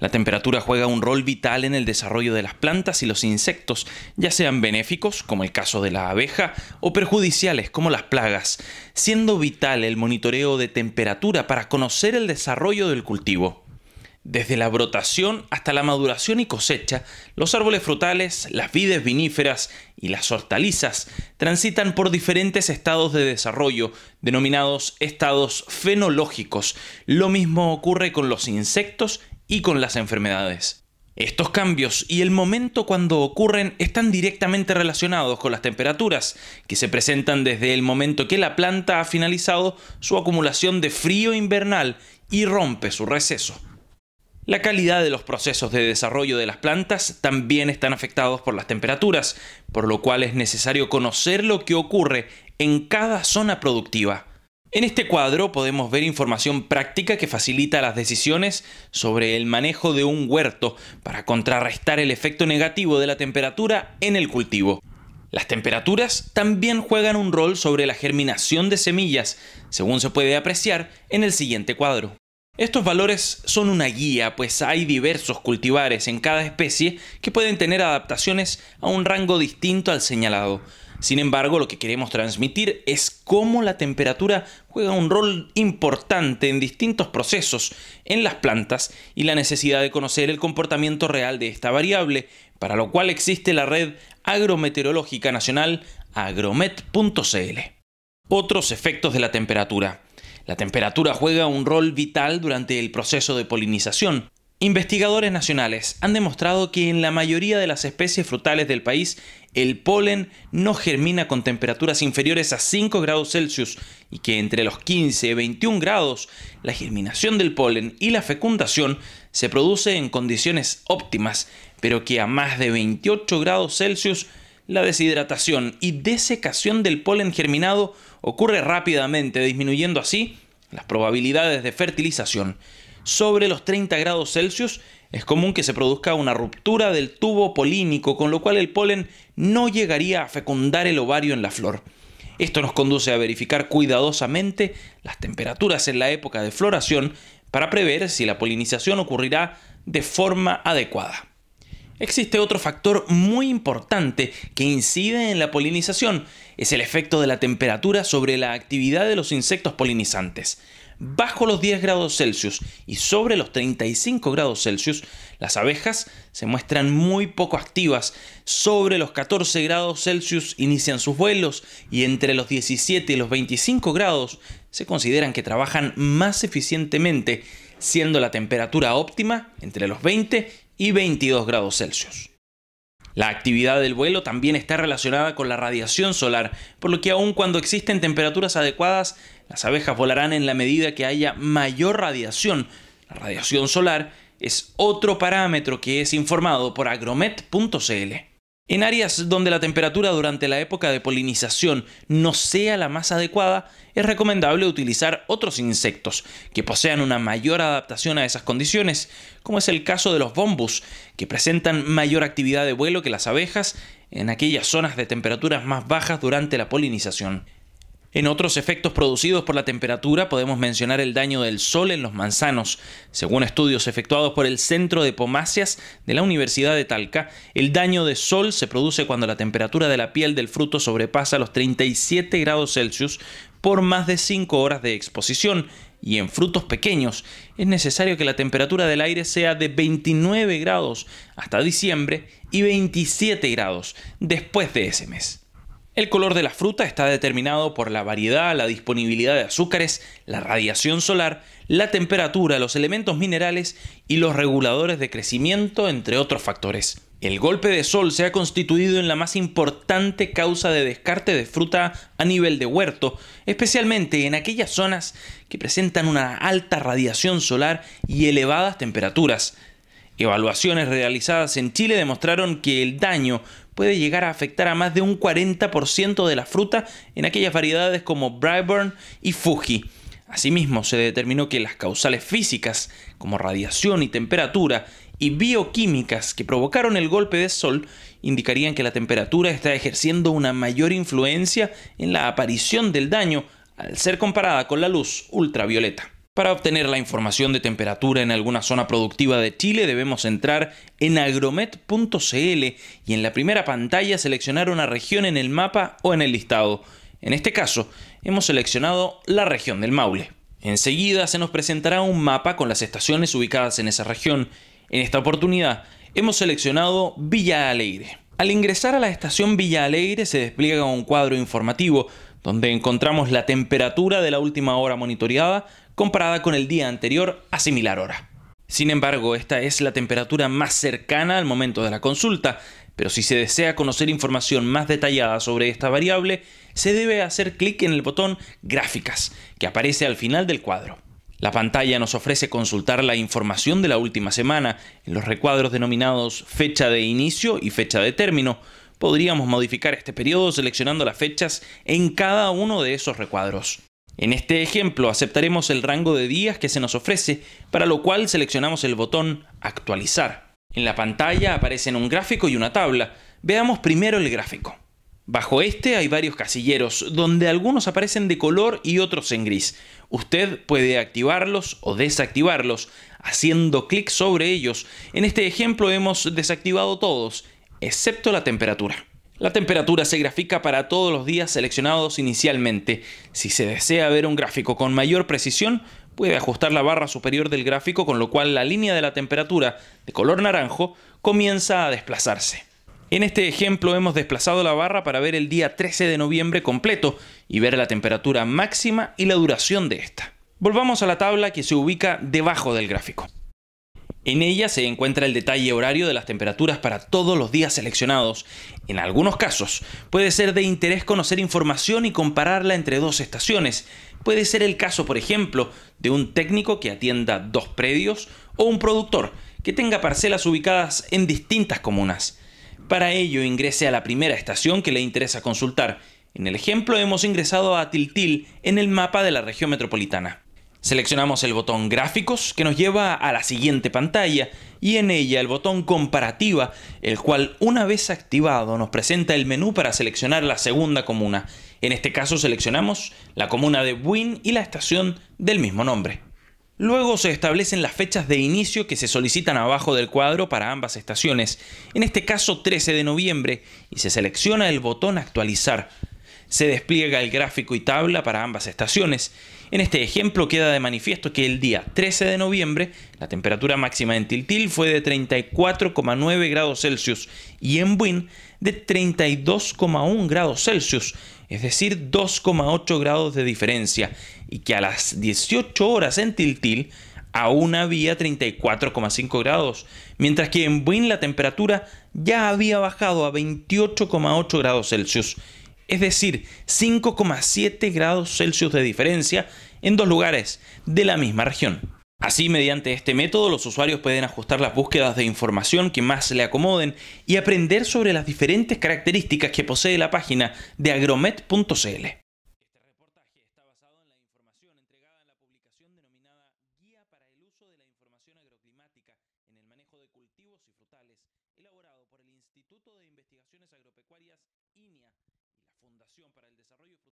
La temperatura juega un rol vital en el desarrollo de las plantas y los insectos, ya sean benéficos, como el caso de la abeja, o perjudiciales, como las plagas, siendo vital el monitoreo de temperatura para conocer el desarrollo del cultivo. Desde la brotación hasta la maduración y cosecha, los árboles frutales, las vides viníferas y las hortalizas transitan por diferentes estados de desarrollo, denominados estados fenológicos. Lo mismo ocurre con los insectos y con las enfermedades. Estos cambios y el momento cuando ocurren están directamente relacionados con las temperaturas, que se presentan desde el momento que la planta ha finalizado su acumulación de frío invernal y rompe su receso. La calidad de los procesos de desarrollo de las plantas también están afectados por las temperaturas, por lo cual es necesario conocer lo que ocurre en cada zona productiva. En este cuadro podemos ver información práctica que facilita las decisiones sobre el manejo de un huerto para contrarrestar el efecto negativo de la temperatura en el cultivo. Las temperaturas también juegan un rol sobre la germinación de semillas, según se puede apreciar en el siguiente cuadro. Estos valores son una guía, pues hay diversos cultivares en cada especie que pueden tener adaptaciones a un rango distinto al señalado. Sin embargo, lo que queremos transmitir es cómo la temperatura juega un rol importante en distintos procesos en las plantas y la necesidad de conocer el comportamiento real de esta variable, para lo cual existe la red agrometeorológica nacional agromet.cl. Otros efectos de la temperatura. La temperatura juega un rol vital durante el proceso de polinización. Investigadores nacionales han demostrado que en la mayoría de las especies frutales del país el polen no germina con temperaturas inferiores a 5 grados Celsius y que entre los 15 y 21 grados la germinación del polen y la fecundación se produce en condiciones óptimas, pero que a más de 28 grados Celsius la deshidratación y desecación del polen germinado ocurre rápidamente, disminuyendo así las probabilidades de fertilización. Sobre los 30 grados Celsius, es común que se produzca una ruptura del tubo polínico, con lo cual el polen no llegaría a fecundar el ovario en la flor. Esto nos conduce a verificar cuidadosamente las temperaturas en la época de floración para prever si la polinización ocurrirá de forma adecuada. Existe otro factor muy importante que incide en la polinización, es el efecto de la temperatura sobre la actividad de los insectos polinizantes bajo los 10 grados Celsius y sobre los 35 grados Celsius, las abejas se muestran muy poco activas. Sobre los 14 grados Celsius inician sus vuelos y entre los 17 y los 25 grados se consideran que trabajan más eficientemente, siendo la temperatura óptima entre los 20 y 22 grados Celsius. La actividad del vuelo también está relacionada con la radiación solar, por lo que aun cuando existen temperaturas adecuadas, las abejas volarán en la medida que haya mayor radiación. La radiación solar es otro parámetro que es informado por agromet.cl. En áreas donde la temperatura durante la época de polinización no sea la más adecuada, es recomendable utilizar otros insectos que posean una mayor adaptación a esas condiciones, como es el caso de los bombus, que presentan mayor actividad de vuelo que las abejas en aquellas zonas de temperaturas más bajas durante la polinización. En otros efectos producidos por la temperatura podemos mencionar el daño del sol en los manzanos. Según estudios efectuados por el Centro de Pomáceas de la Universidad de Talca, el daño de sol se produce cuando la temperatura de la piel del fruto sobrepasa los 37 grados Celsius por más de 5 horas de exposición y en frutos pequeños es necesario que la temperatura del aire sea de 29 grados hasta diciembre y 27 grados después de ese mes. El color de la fruta está determinado por la variedad, la disponibilidad de azúcares, la radiación solar, la temperatura, los elementos minerales y los reguladores de crecimiento, entre otros factores. El golpe de sol se ha constituido en la más importante causa de descarte de fruta a nivel de huerto, especialmente en aquellas zonas que presentan una alta radiación solar y elevadas temperaturas. Evaluaciones realizadas en Chile demostraron que el daño puede llegar a afectar a más de un 40% de la fruta en aquellas variedades como Braeburn y Fuji. Asimismo, se determinó que las causales físicas, como radiación y temperatura, y bioquímicas que provocaron el golpe de sol indicarían que la temperatura está ejerciendo una mayor influencia en la aparición del daño al ser comparada con la luz ultravioleta. Para obtener la información de temperatura en alguna zona productiva de Chile debemos entrar en agromet.cl y en la primera pantalla seleccionar una región en el mapa o en el listado. En este caso, hemos seleccionado la región del Maule. Enseguida se nos presentará un mapa con las estaciones ubicadas en esa región. En esta oportunidad, hemos seleccionado Villa Alegre. Al ingresar a la estación Villa Alegre se despliega un cuadro informativo donde encontramos la temperatura de la última hora monitoreada comparada con el día anterior a similar hora. Sin embargo, esta es la temperatura más cercana al momento de la consulta, pero si se desea conocer información más detallada sobre esta variable, se debe hacer clic en el botón Gráficas, que aparece al final del cuadro. La pantalla nos ofrece consultar la información de la última semana en los recuadros denominados fecha de inicio y fecha de término, podríamos modificar este periodo seleccionando las fechas en cada uno de esos recuadros. En este ejemplo aceptaremos el rango de días que se nos ofrece, para lo cual seleccionamos el botón Actualizar. En la pantalla aparecen un gráfico y una tabla. Veamos primero el gráfico. Bajo este hay varios casilleros, donde algunos aparecen de color y otros en gris. Usted puede activarlos o desactivarlos haciendo clic sobre ellos. En este ejemplo hemos desactivado todos excepto la temperatura. La temperatura se grafica para todos los días seleccionados inicialmente. Si se desea ver un gráfico con mayor precisión, puede ajustar la barra superior del gráfico con lo cual la línea de la temperatura, de color naranjo, comienza a desplazarse. En este ejemplo hemos desplazado la barra para ver el día 13 de noviembre completo y ver la temperatura máxima y la duración de esta. Volvamos a la tabla que se ubica debajo del gráfico. En ella se encuentra el detalle horario de las temperaturas para todos los días seleccionados. En algunos casos, puede ser de interés conocer información y compararla entre dos estaciones. Puede ser el caso, por ejemplo, de un técnico que atienda dos predios o un productor que tenga parcelas ubicadas en distintas comunas. Para ello, ingrese a la primera estación que le interesa consultar. En el ejemplo hemos ingresado a Tiltil en el mapa de la región metropolitana. Seleccionamos el botón Gráficos, que nos lleva a la siguiente pantalla, y en ella el botón Comparativa, el cual una vez activado nos presenta el menú para seleccionar la segunda comuna. En este caso seleccionamos la comuna de Buin y la estación del mismo nombre. Luego se establecen las fechas de inicio que se solicitan abajo del cuadro para ambas estaciones, en este caso 13 de noviembre, y se selecciona el botón Actualizar. Se despliega el gráfico y tabla para ambas estaciones. En este ejemplo queda de manifiesto que el día 13 de noviembre la temperatura máxima en Tiltil fue de 34,9 grados Celsius y en Buin de 32,1 grados Celsius, es decir 2,8 grados de diferencia, y que a las 18 horas en Tiltil aún había 34,5 grados, mientras que en Buin la temperatura ya había bajado a 28,8 grados Celsius es decir, 5,7 grados Celsius de diferencia en dos lugares de la misma región. Así, mediante este método, los usuarios pueden ajustar las búsquedas de información que más le acomoden y aprender sobre las diferentes características que posee la página de agromet.cl.